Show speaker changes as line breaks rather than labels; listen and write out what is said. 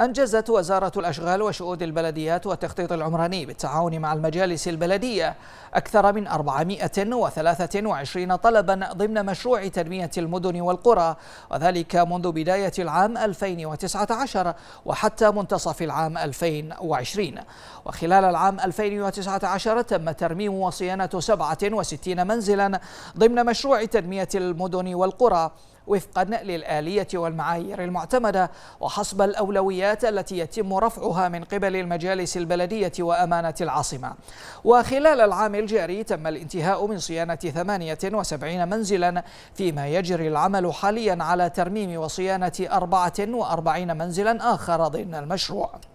أنجزت وزارة الأشغال وشؤون البلديات والتخطيط العمراني بالتعاون مع المجالس البلدية أكثر من 423 طلبا ضمن مشروع تنمية المدن والقرى وذلك منذ بداية العام 2019 وحتى منتصف العام 2020 وخلال العام 2019 تم ترميم وصيانة 67 منزلا ضمن مشروع تنمية المدن والقرى وفقا للآلية والمعايير المعتمدة وحسب الأولويات التي يتم رفعها من قبل المجالس البلدية وأمانة العاصمة وخلال العام الجاري تم الانتهاء من صيانة 78 منزلا فيما يجري العمل حاليا على ترميم وصيانة 44 منزلا آخر ضمن
المشروع